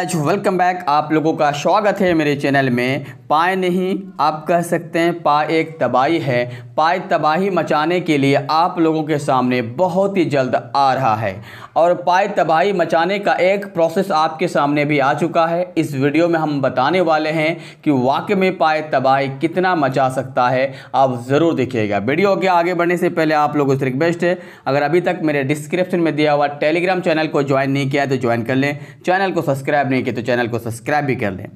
H welcome back आप लोगों का स्वागत है मेरे चैनल में पाए नहीं आप कह सकते हैं पाए एक तबाही है पाए तबाही मचाने के लिए आप लोगों के सामने बहुत ही जल्द आ रहा है और पाए तबाही मचाने का एक प्रोसेस आपके सामने भी आ चुका है इस वीडियो में हम बताने वाले हैं कि वाक्य में पाए तबाही कितना मचा सकता है आप ज़रूर देखिएगा वीडियो के आगे बढ़ने से पहले आप लोगों से रिक्वेस्ट है अगर अभी तक मेरे डिस्क्रिप्शन में दिया हुआ टेलीग्राम चैनल को ज्वाइन नहीं किया है तो ज्वाइन कर लें चैनल को सब्सक्राइब सब्सक्राइब नहीं किए तो चैनल को सब्सक्राइब भी कर लें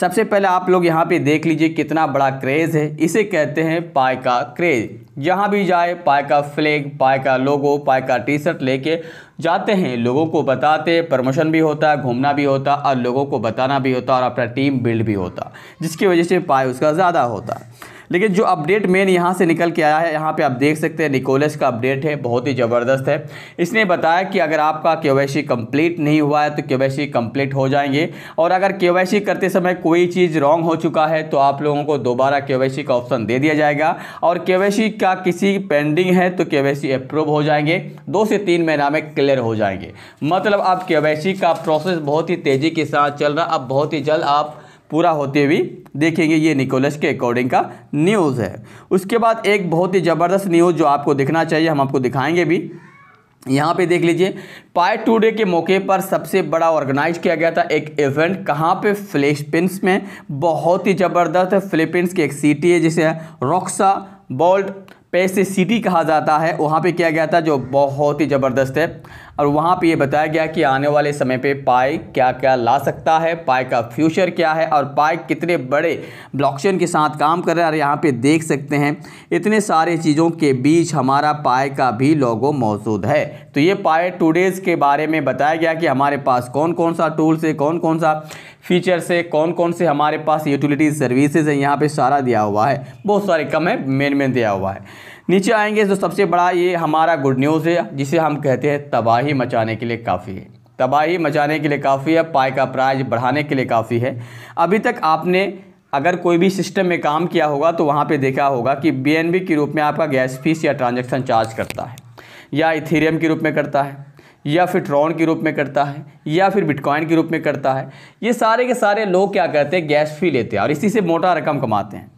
सबसे पहले आप लोग यहाँ पे देख लीजिए कितना बड़ा क्रेज़ है इसे कहते हैं पाए का क्रेज़ जहाँ भी जाए पाए का फ्लैग पाए का लोगो पाए का टी शर्ट लेके जाते हैं लोगों को बताते प्रमोशन भी होता है घूमना भी होता और लोगों को बताना भी होता और अपना टीम बिल्ड भी होता जिसकी वजह से पाए उसका ज़्यादा होता है लेकिन जो अपडेट मेन यहाँ से निकल के आया है यहाँ पे आप देख सकते हैं निकोलस का अपडेट है बहुत ही ज़बरदस्त है इसने बताया कि अगर आपका के कम्प्लीट नहीं हुआ है तो के कम्प्लीट हो जाएंगे और अगर के करते समय कोई चीज़ रॉन्ग हो चुका है तो आप लोगों को दोबारा के का ऑप्शन दे दिया जाएगा और के का किसी पेंडिंग है तो के अप्रूव हो जाएंगे दो से तीन महीना में क्लियर हो जाएंगे मतलब आप के का प्रोसेस बहुत ही तेज़ी के साथ चल रहा अब बहुत ही जल्द आप पूरा होते हुए देखेंगे ये निकोलस के अकॉर्डिंग का न्यूज़ है उसके बाद एक बहुत ही ज़बरदस्त न्यूज़ जो आपको दिखना चाहिए हम आपको दिखाएंगे भी यहाँ पे देख लीजिए पाए टू डे के मौके पर सबसे बड़ा ऑर्गेनाइज किया गया था एक इवेंट कहाँ पे फिलिपींस में बहुत ही ज़बरदस्त फिलिपिन्स की एक सिटी है जिसे रॉक्सा बोल्ट पैसे सिटी कहा जाता है वहाँ पे किया गया था जो बहुत ही ज़बरदस्त है और वहाँ पे ये बताया गया कि आने वाले समय पे पाई क्या क्या ला सकता है पाई का फ्यूचर क्या है और पाई कितने बड़े ब्लॉकचेन के साथ काम कर रहे हैं और यहाँ पे देख सकते हैं इतने सारे चीज़ों के बीच हमारा पाई का भी लोगो मौजूद है तो ये पाई टूडेज़ के बारे में बताया गया कि हमारे पास कौन कौन सा टूल्स है कौन कौन सा फीचर्स है कौन कौन से हमारे पास यूटिलिटी सर्विसेज हैं यहाँ पर सारा दिया हुआ है बहुत सारे कम है मेन मेन दिया हुआ है नीचे आएंगे तो सबसे बड़ा ये हमारा गुड न्यूज़ है जिसे हम कहते हैं तबाही मचाने के लिए काफ़ी है तबाही मचाने के लिए काफ़ी है पाए का प्राइज बढ़ाने के लिए काफ़ी है अभी तक आपने अगर कोई भी सिस्टम में काम किया होगा तो वहाँ पे देखा होगा कि बी के रूप में आपका गैस फीस या ट्रांजैक्शन चार्ज करता है या इथेरियम के रूप में करता है या फिर ट्रॉन के रूप में करता है या फिर बिटकॉइन के रूप में करता है ये सारे के सारे लोग क्या करते हैं गैस फी लेते हैं और इसी से मोटा रकम कमाते हैं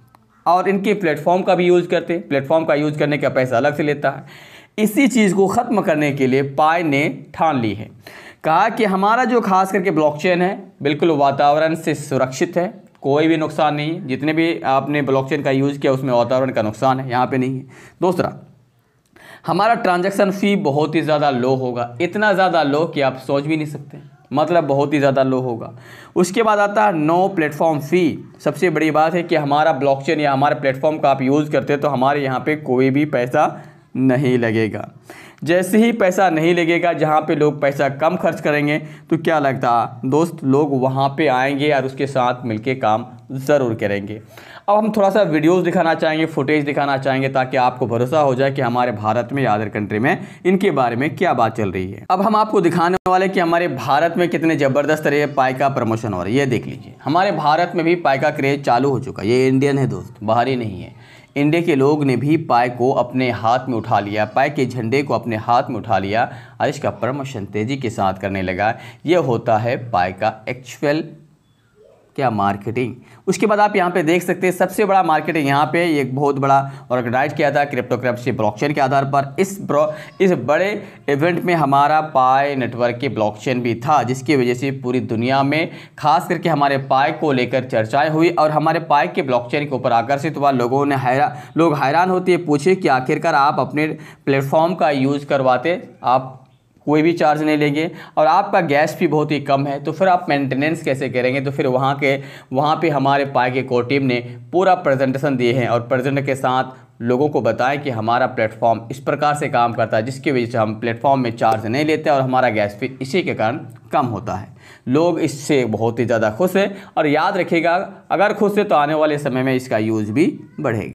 और इनके प्लेटफॉर्म का भी यूज़ करते प्लेटफॉर्म का यूज़ करने का पैसा अलग से लेता है इसी चीज़ को ख़त्म करने के लिए पाए ने ठान ली है कहा कि हमारा जो खास करके ब्लॉकचेन है बिल्कुल वातावरण से सुरक्षित है कोई भी नुकसान नहीं जितने भी आपने ब्लॉकचेन का यूज़ किया उसमें वातावरण का नुकसान है यहाँ पे नहीं है दूसरा हमारा ट्रांजैक्शन फ़ी बहुत ही ज़्यादा लो होगा इतना ज़्यादा लो कि आप सोच भी नहीं सकते मतलब बहुत ही ज़्यादा लो होगा उसके बाद आता है नो प्लेटफॉर्म फ़ी सबसे बड़ी बात है कि हमारा ब्लॉकचेन या हमारे प्लेटफॉर्म का आप यूज़ करते हैं तो हमारे यहाँ पे कोई भी पैसा नहीं लगेगा जैसे ही पैसा नहीं लगेगा जहाँ पे लोग पैसा कम खर्च करेंगे तो क्या लगता दोस्त लोग वहाँ पे आएंगे और उसके साथ मिलके काम ज़रूर करेंगे अब हम थोड़ा सा वीडियोस दिखाना चाहेंगे फुटेज दिखाना चाहेंगे ताकि आपको भरोसा हो जाए कि हमारे भारत में या अदर कंट्री में इनके बारे में क्या बात चल रही है अब हम आपको दिखाने वाले कि हमारे भारत में कितने ज़बरदस्त तरह का प्रमोशन हो रही है ये देख लीजिए हमारे भारत में भी का क्रेज चालू हो चुका है ये इंडियन है दोस्त बाहरी नहीं है इंडिया के लोग ने भी पाए को अपने हाथ में उठा लिया पाए के झंडे को अपने अपने हाथ में उठा लिया और इसका प्रमोशन तेज़ी के साथ करने लगा यह होता है पाए का एक्चुअल क्या मार्केटिंग उसके बाद आप यहाँ पे देख सकते हैं सबसे बड़ा मार्केटिंग यहाँ पे एक बहुत बड़ा ऑर्गेनाइज किया था क्रिप्टो ब्लॉकचेन के आधार पर इस इस बड़े इवेंट में हमारा पाए नेटवर्क के ब्लॉकचेन भी था जिसकी वजह से पूरी दुनिया में खास करके हमारे पाए को लेकर चर्चाएँ हुई और हमारे पाए के ब्लॉक के ऊपर आकर्षित हुआ लोगों ने हैरा लोग हैरान होते पूछे कि आखिरकार आप अपने प्लेटफॉर्म का यूज़ करवाते आप कोई भी चार्ज नहीं लेंगे और आपका गैस भी बहुत ही कम है तो फिर आप मेंटेनेंस कैसे करेंगे तो फिर वहाँ के वहाँ पे हमारे पाए के कोर टीम ने पूरा प्रेजेंटेशन दिए हैं और प्रेजेंट के साथ लोगों को बताएं कि हमारा प्लेटफॉर्म इस प्रकार से काम करता है जिसकी वजह से हम प्लेटफॉर्म में चार्ज नहीं लेते और हमारा गैस फी इसी के कारण कम होता है लोग इससे बहुत ही ज़्यादा खुश हैं और याद रखिएगा अगर खुश है तो आने वाले समय में इसका यूज़ भी बढ़ेगा